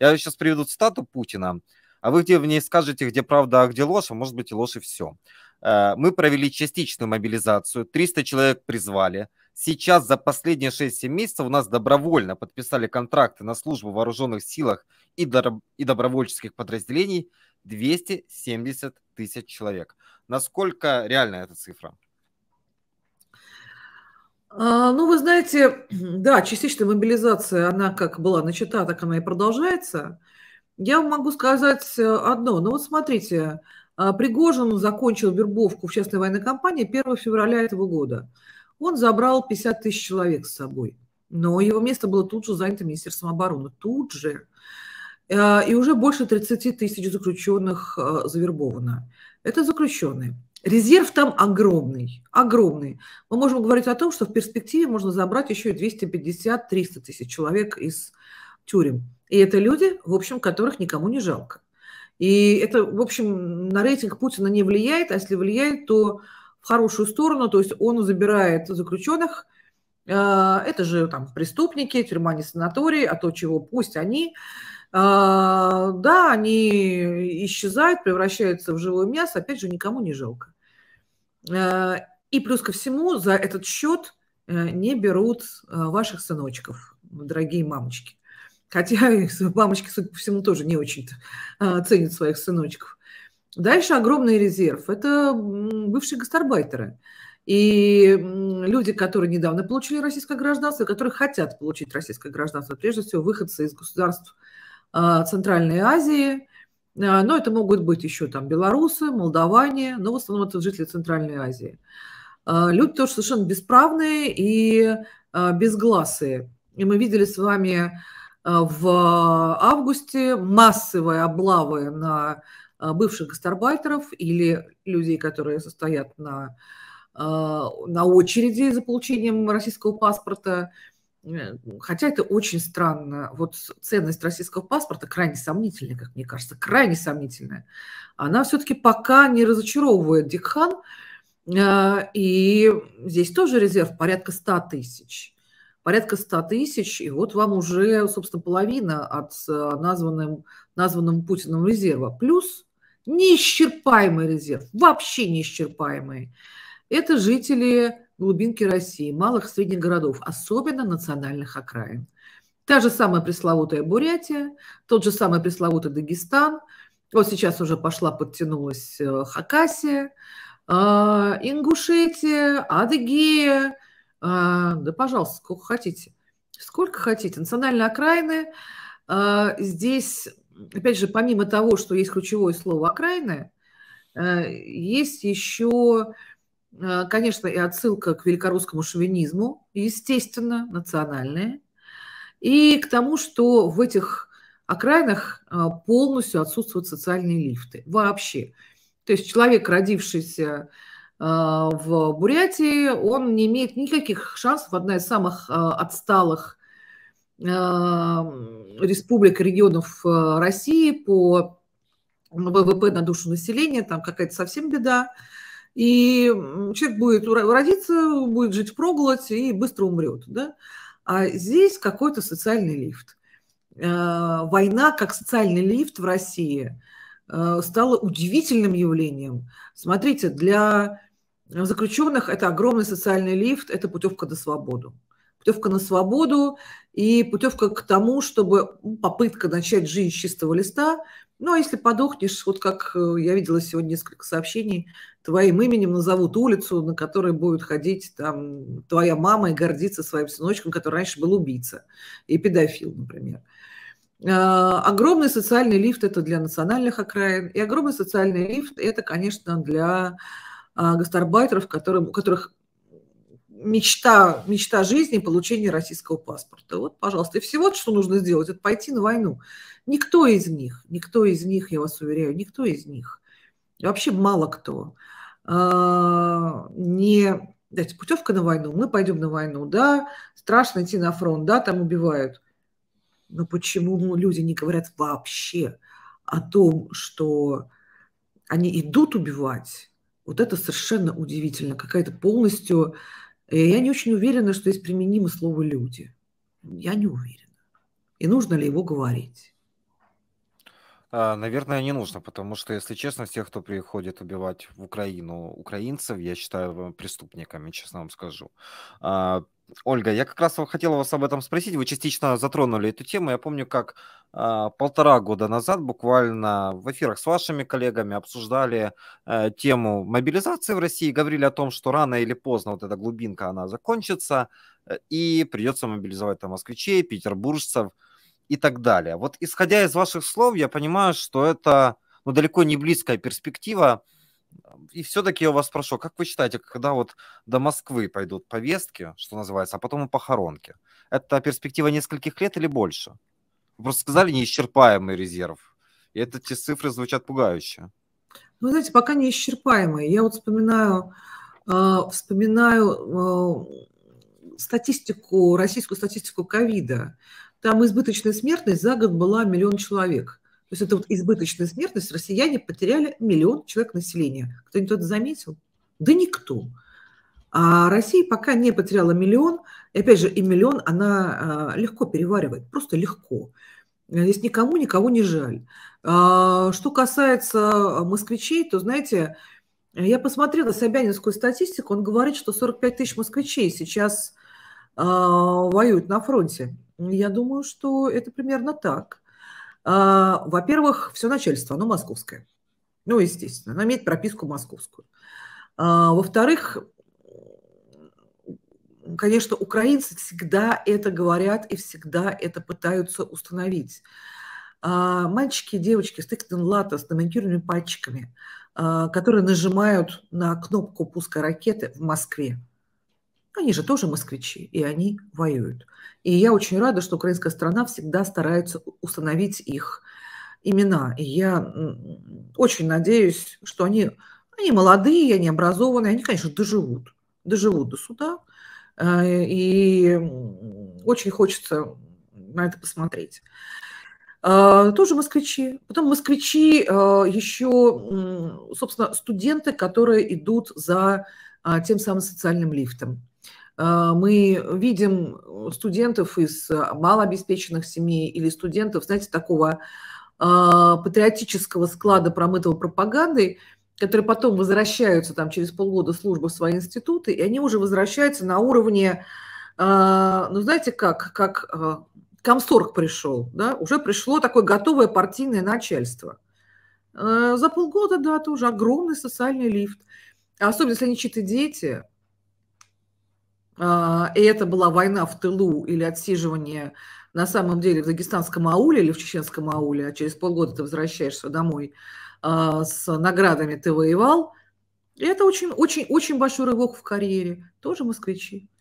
Я сейчас приведу цитату Путина, а вы где в ней скажете, где правда, а где ложь, а может быть и ложь и все. Э, Мы провели частичную мобилизацию, 300 человек призвали. Сейчас за последние 6-7 месяцев у нас добровольно подписали контракты на службу в вооруженных силах и, дор- и добровольческих подразделений 270 тысяч человек. Насколько реальна эта цифра? А, ну, вы знаете, да, частичная мобилизация, она как была начата, так она и продолжается. Я могу сказать э, одно. Ну вот смотрите, а, Пригожин закончил вербовку в частной военной компании 1 февраля этого года. Он забрал 50 тысяч человек с собой. Но его место было тут же занято Министерством обороны. Тут же. А, и уже больше 30 тысяч заключенных завербовано. Это заключенные. Резерв там огромный, огромный. Мы можем говорить о том, что в перспективе можно забрать еще 250-300 тысяч человек из тюрем. И это люди, в общем, которых никому не жалко. И это, в общем, на рейтинг Путина не влияет, а если влияет, то в хорошую сторону, то есть он забирает заключенных, а, это же там преступники, тюрьма не санаторий, а то, чего пусть они а, да, они исчезают, превращаются в живое мясо, опять же, никому не жалко. Э, и плюс ко всему, за этот счет э, не берут э, ваших сыночков, дорогие мамочки. Хотя мамочки, судя по всему, тоже не очень ценят своих сыночков. Дальше огромный резерв. Это бывшие гастарбайтеры. И люди, которые недавно получили российское гражданство, которые хотят получить российское гражданство, прежде всего выходцы из государств а, Центральной Азии, а, но это могут быть еще там белорусы, молдаване, но в основном это жители Центральной Азии. А, люди тоже совершенно бесправные и безгласые. И мы видели с вами в августе массовые облавы на бывших гастарбайтеров или людей, которые состоят на, на очереди за получением российского паспорта – Хотя это очень странно. Вот ценность российского паспорта крайне сомнительная, как мне кажется, крайне сомнительная. Она все-таки пока не разочаровывает Дикхан. А, и здесь тоже резерв порядка 100 тысяч. Порядка 100 тысяч, и вот вам уже, собственно, половина от а, названным, названным Путиным резерва. Плюс неисчерпаемый резерв, вообще неисчерпаемый. Это жители глубинки России, малых и средних городов, особенно национальных окраин. Та же самая пресловутая Бурятия, тот же самый пресловутый Дагестан, вот сейчас уже пошла, подтянулась э, Хакасия, э, Ингушетия, Адыгея, э, да, пожалуйста, сколько хотите. Сколько хотите. Национальные окраины. Здесь, опять же, помимо того, что есть ключевое слово «окраины», есть еще Э, конечно, и отсылка к великорусскому шовинизму, естественно, национальная, и к тому, что в этих окраинах э, полностью отсутствуют социальные лифты вообще. То есть человек, родившийся э, в Бурятии, он не имеет никаких шансов. Одна из самых отсталых республик, регионов России по ВВП на душу населения, там какая-то совсем беда. И человек будет родиться, будет жить в проголоде и быстро умрет. Да? А здесь какой-то социальный лифт. Э, война как социальный лифт в России э, стала удивительным явлением. Смотрите, для заключенных это огромный социальный лифт, это путевка на свободу. Путевка на свободу и путевка к тому, чтобы попытка начать жизнь с чистого листа – ну, а если подохнешь, вот как э, я видела сегодня несколько сообщений, твоим именем назовут улицу, на которой будет ходить там твоя мама и гордиться своим сыночком, который раньше был убийца и педофил, например. А, огромный социальный лифт – это для национальных окраин, и огромный социальный лифт – это, конечно, для а, гастарбайтеров, которым, у которых мечта, мечта жизни – получение российского паспорта. Вот, пожалуйста. И всего, что нужно сделать, это пойти на войну. Никто из них, никто из них, я вас уверяю, никто из них, вообще мало кто, а, не... Дайте, путевка на войну, мы пойдем на войну, да, страшно идти на фронт, да, там убивают. Но почему люди не говорят вообще о том, что они идут убивать, вот это совершенно удивительно. Какая-то полностью я не очень уверена, что есть применимо слово «люди». Я не уверена. И нужно ли его говорить? А, наверное, не нужно, потому что, если честно, всех, кто приходит убивать в Украину украинцев, я считаю преступниками, честно вам скажу. А, Ольга, я как раз хотел вас об этом спросить. Вы частично затронули эту тему. Я помню, как э, полтора года назад буквально в эфирах с вашими коллегами обсуждали э, тему мобилизации в России, говорили о том, что рано или поздно вот эта глубинка, она закончится, э, и придется мобилизовать там москвичей, петербуржцев – и так далее. Вот исходя из ваших слов, я понимаю, что это ну, далеко не близкая перспектива. И все-таки я вас прошу, как вы считаете, когда вот до Москвы пойдут повестки, что называется, а потом и похоронки, это перспектива нескольких лет или больше? Вы просто сказали неисчерпаемый резерв. И это те цифры звучат пугающе. Ну, знаете, пока неисчерпаемые. Я вот вспоминаю, э, вспоминаю э, статистику, российскую статистику ковида. Там избыточная смертность за год была миллион человек. То есть это вот избыточная смертность, россияне потеряли миллион человек населения. Кто-нибудь это заметил? Да никто. А Россия пока не потеряла миллион. И опять же, и миллион она а, легко переваривает, просто легко. А здесь никому никого не жаль. А, что касается москвичей, то, знаете, я посмотрела собянинскую статистику, он говорит, что 45 тысяч москвичей сейчас воюют на фронте. Я думаю, что это примерно так. А, во-первых, все начальство, оно московское. Ну, естественно, она имеет прописку московскую. А, во-вторых, конечно, украинцы всегда это говорят и всегда это пытаются установить. А, мальчики и девочки с тыквенным лата, с маникюрными пальчиками, которые нажимают на кнопку пуска ракеты в Москве – они же тоже москвичи, и они воюют. И я очень рада, что украинская страна всегда старается установить их имена. И я очень надеюсь, что они, они молодые, они образованные, они, конечно, доживут, доживут до суда. Э, и очень хочется на это посмотреть. Э, тоже москвичи. Потом москвичи э, еще, собственно, студенты, которые идут за тем самым социальным лифтом. А, мы видим э, студентов из э, малообеспеченных семей или студентов, знаете, такого а, патриотического склада, промытого пропагандой, которые потом возвращаются там через полгода службы в свои институты, и они уже возвращаются на уровне, а, ну знаете как, как комсорг пришел, да, уже пришло такое готовое партийное начальство. За полгода, да, это уже огромный социальный лифт. Особенно, если они чьи-то дети, а, и это была война в тылу или отсиживание на самом деле в дагестанском ауле или в чеченском ауле, а через полгода ты возвращаешься домой а, с наградами, ты воевал. И это очень-очень-очень большой рывок в карьере. Тоже москвичи.